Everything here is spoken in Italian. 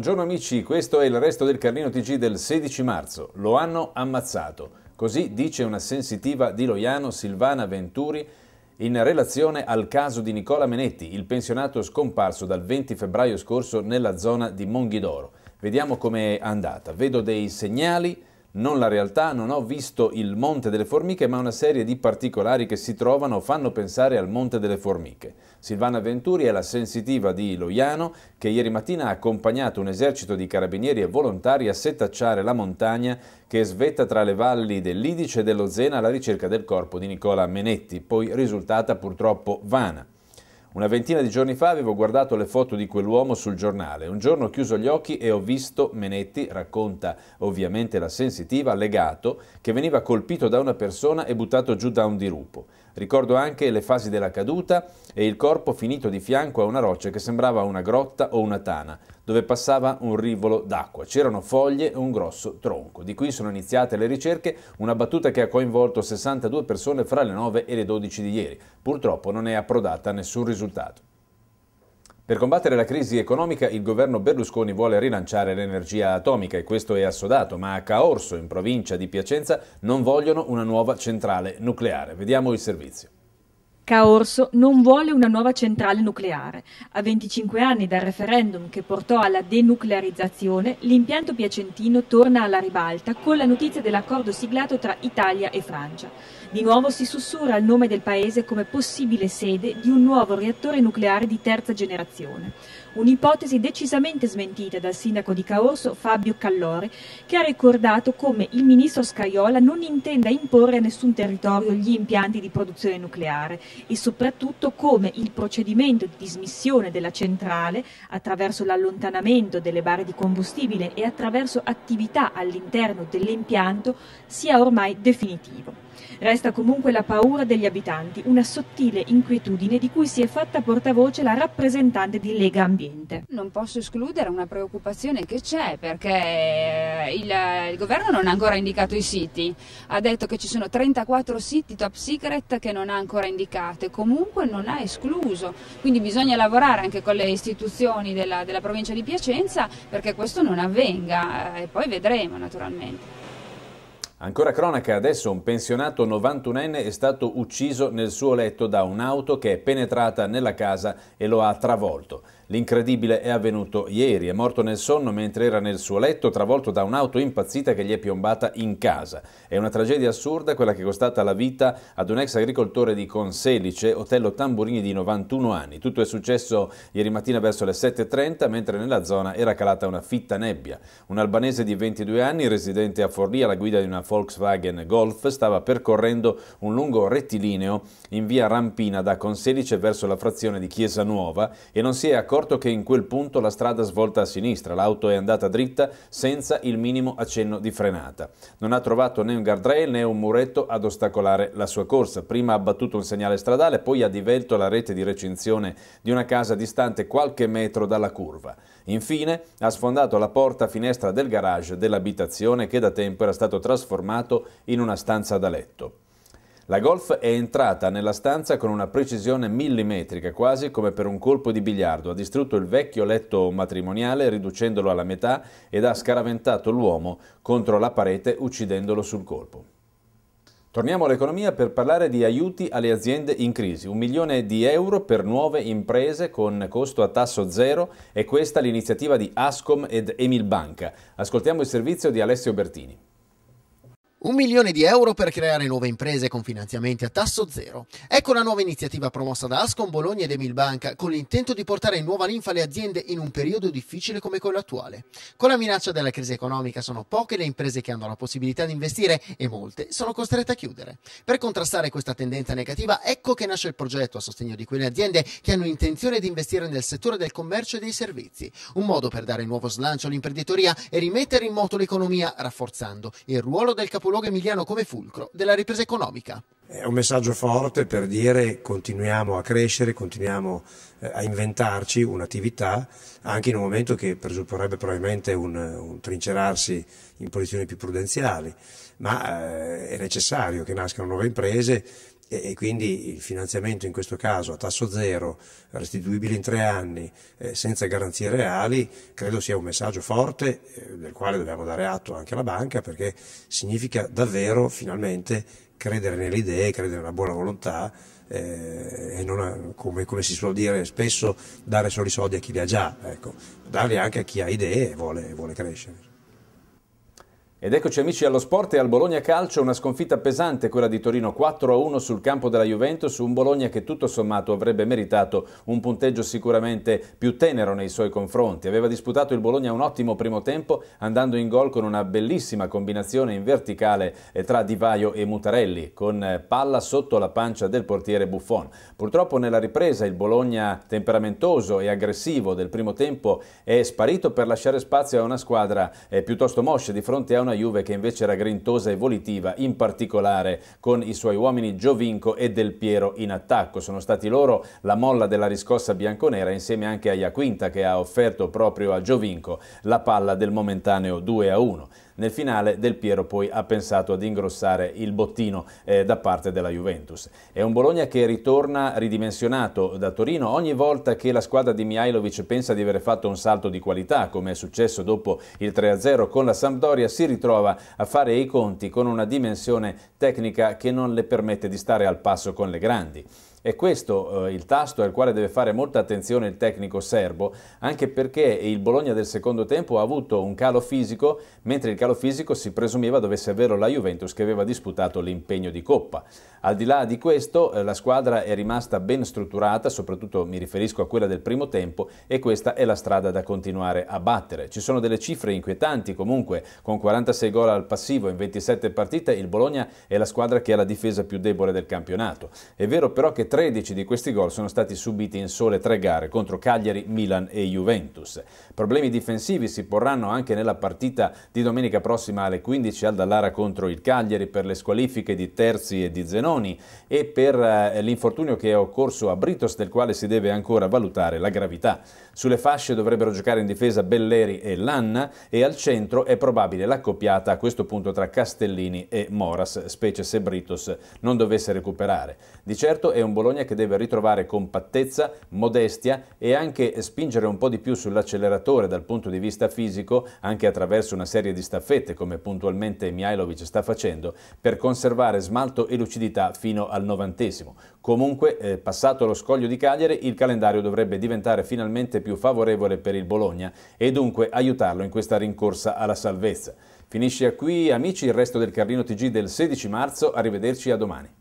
Buongiorno amici, questo è il resto del Carlino TG del 16 marzo. Lo hanno ammazzato. Così dice una sensitiva di Loiano Silvana Venturi in relazione al caso di Nicola Menetti, il pensionato scomparso dal 20 febbraio scorso nella zona di Monghidoro. Vediamo com'è andata. Vedo dei segnali non la realtà, non ho visto il Monte delle Formiche, ma una serie di particolari che si trovano fanno pensare al Monte delle Formiche. Silvana Venturi è la sensitiva di Loiano che ieri mattina ha accompagnato un esercito di carabinieri e volontari a setacciare la montagna che svetta tra le valli dell'Idice e dello Zena alla ricerca del corpo di Nicola Menetti, poi risultata purtroppo vana. Una ventina di giorni fa avevo guardato le foto di quell'uomo sul giornale. Un giorno ho chiuso gli occhi e ho visto Menetti, racconta ovviamente la sensitiva, legato, che veniva colpito da una persona e buttato giù da un dirupo. Ricordo anche le fasi della caduta e il corpo finito di fianco a una roccia che sembrava una grotta o una tana, dove passava un rivolo d'acqua. C'erano foglie e un grosso tronco. Di qui sono iniziate le ricerche, una battuta che ha coinvolto 62 persone fra le 9 e le 12 di ieri. Purtroppo non è approdata a nessun risultato. Per combattere la crisi economica il governo Berlusconi vuole rilanciare l'energia atomica e questo è assodato, ma a Caorso, in provincia di Piacenza, non vogliono una nuova centrale nucleare. Vediamo il servizio. Caorso non vuole una nuova centrale nucleare. A 25 anni dal referendum che portò alla denuclearizzazione, l'impianto piacentino torna alla ribalta con la notizia dell'accordo siglato tra Italia e Francia. Di nuovo si sussurra il nome del paese come possibile sede di un nuovo reattore nucleare di terza generazione. Un'ipotesi decisamente smentita dal sindaco di Caorso Fabio Callore, che ha ricordato come il ministro Scaiola non intenda imporre a nessun territorio gli impianti di produzione nucleare e soprattutto come il procedimento di dismissione della centrale attraverso l'allontanamento delle barre di combustibile e attraverso attività all'interno dell'impianto sia ormai definitivo. Resta comunque la paura degli abitanti, una sottile inquietudine di cui si è fatta portavoce la rappresentante di Lega Ambiente. Non posso escludere una preoccupazione che c'è perché eh, il, il, governo non ha ancora indicato i siti, ha detto che ci sono 34 siti top secret che non ha ancora indicato parte comunque non ha escluso, quindi bisogna lavorare anche con le istituzioni della, della provincia di Piacenza perché questo non avvenga eh, e poi vedremo naturalmente. Ancora cronaca, adesso un pensionato 91enne è stato ucciso nel suo letto da un'auto che è penetrata nella casa e lo ha travolto. L'incredibile è avvenuto ieri, è morto nel sonno mentre era nel suo letto travolto da un'auto impazzita che gli è piombata in casa. È una tragedia assurda quella che è costata la vita ad un ex agricoltore di Conselice, Otello Tamburini di 91 anni. Tutto è successo ieri mattina verso le 7.30 mentre nella zona era calata una fitta nebbia. Un albanese di 22 anni, residente a Forlì alla guida di una Volkswagen Golf stava percorrendo un lungo rettilineo in via Rampina da Conselice verso la frazione di Chiesa Nuova e non si è accorto che in quel punto la strada svolta a sinistra, l'auto è andata dritta senza il minimo accenno di frenata. Non ha trovato né un guardrail né un muretto ad ostacolare la sua corsa. Prima ha battuto un segnale stradale, poi ha divelto la rete di recinzione di una casa distante qualche metro dalla curva. Infine ha sfondato la porta-finestra del garage dell'abitazione che da tempo era stato trasformato formato in una stanza da letto. La golf è entrata nella stanza con una precisione millimetrica, quasi come per un colpo di biliardo. Ha distrutto il vecchio letto matrimoniale, riducendolo alla metà, ed ha scaraventato l'uomo contro la parete, uccidendolo sul colpo. Torniamo all'economia per parlare di aiuti alle aziende in crisi. Un milione di euro per nuove imprese con costo a tasso zero è questa l'iniziativa di Ascom ed Emilbanca. Ascoltiamo il servizio di Alessio Bertini. Un milione di euro per creare nuove imprese con finanziamenti a tasso zero. Ecco la nuova iniziativa promossa da Ascom Bologna ed Emilbanca con l'intento di portare nuova linfa alle aziende in un periodo difficile come quello attuale. Con la minaccia della crisi economica sono poche le imprese che hanno la possibilità di investire e molte sono costrette a chiudere. Per contrastare questa tendenza negativa ecco che nasce il progetto a sostegno di quelle aziende che hanno intenzione di investire nel settore del commercio e dei servizi. Un modo per dare nuovo slancio all'imprenditoria e rimettere in moto l'economia rafforzando il ruolo del capoluogo capoluogo emiliano come fulcro della ripresa economica. È un messaggio forte per dire continuiamo a crescere, continuiamo eh, a inventarci un'attività anche in un momento che presupporrebbe probabilmente un, un trincerarsi in posizioni più prudenziali, ma eh, è necessario che nascano nuove imprese e, quindi il finanziamento in questo caso a tasso zero, restituibile in tre anni, eh, senza garanzie reali, credo sia un messaggio forte eh, del quale dobbiamo dare atto anche alla banca perché significa davvero finalmente credere nelle idee, credere nella buona volontà eh, e non, come, come, si suol dire spesso, dare solo i soldi a chi li ha già, ecco, darli anche a chi ha idee e vuole, vuole crescere. Ed eccoci amici allo sport e al Bologna Calcio, una sconfitta pesante quella di Torino 4-1 sul campo della Juventus, un Bologna che tutto sommato avrebbe meritato un punteggio sicuramente più tenero nei suoi confronti. Aveva disputato il Bologna un ottimo primo tempo andando in gol con una bellissima combinazione in verticale eh, tra Divaio e Mutarelli, con eh, palla sotto la pancia del portiere Buffon. Purtroppo nella ripresa il Bologna temperamentoso e aggressivo del primo tempo è sparito per lasciare spazio a una squadra eh, piuttosto moscia di fronte a una una Juve che invece era grintosa e volitiva, in particolare con i suoi uomini Giovinco e Del Piero in attacco. Sono stati loro la molla della riscossa bianconera insieme anche a Iaquinta che ha offerto proprio a Giovinco la palla del momentaneo 2 a 1. Nel finale Del Piero poi ha pensato ad ingrossare il bottino eh, da parte della Juventus. È un Bologna che ritorna ridimensionato da Torino ogni volta che la squadra di Mihailovic pensa di aver fatto un salto di qualità, come è successo dopo il 3-0 con la Sampdoria, si ritorna trova a fare i conti con una dimensione tecnica che non le permette di stare al passo con le grandi. È questo eh, il tasto al quale deve fare molta attenzione il tecnico serbo, anche perché il Bologna del secondo tempo ha avuto un calo fisico, mentre il calo fisico si presumeva dovesse averlo la Juventus che aveva disputato l'impegno di Coppa. Al di là di questo, eh, la squadra è rimasta ben strutturata, soprattutto mi riferisco a quella del primo tempo, e questa è la strada da continuare a battere. Ci sono delle cifre inquietanti comunque, con 46 gol al passivo in 27 partite, il Bologna è la squadra che ha la difesa più debole del campionato. È vero però che 13 di questi gol sono stati subiti in sole tre gare contro Cagliari, Milan e Juventus. Problemi difensivi si porranno anche nella partita di domenica prossima alle 15 al Dallara contro il Cagliari per le squalifiche di Terzi e di Zenoni e per eh, l'infortunio che è occorso a Britos del quale si deve ancora valutare la gravità. Sulle fasce dovrebbero giocare in difesa Belleri e Lanna e al centro è probabile l'accoppiata a questo punto tra Castellini e Moras, specie se Britos non dovesse recuperare. Di certo è un buon Bologna che deve ritrovare compattezza, modestia e anche spingere un po' di più sull'acceleratore dal punto di vista fisico, anche attraverso una serie di staffette come puntualmente Mihailovic sta facendo, per conservare smalto e lucidità fino al novantesimo. Comunque, eh, passato lo scoglio di Cagliari, il calendario dovrebbe diventare finalmente più favorevole per il Bologna e dunque aiutarlo in questa rincorsa alla salvezza. Finisce qui, amici, il resto del Carlino TG del 16 marzo. Arrivederci a domani.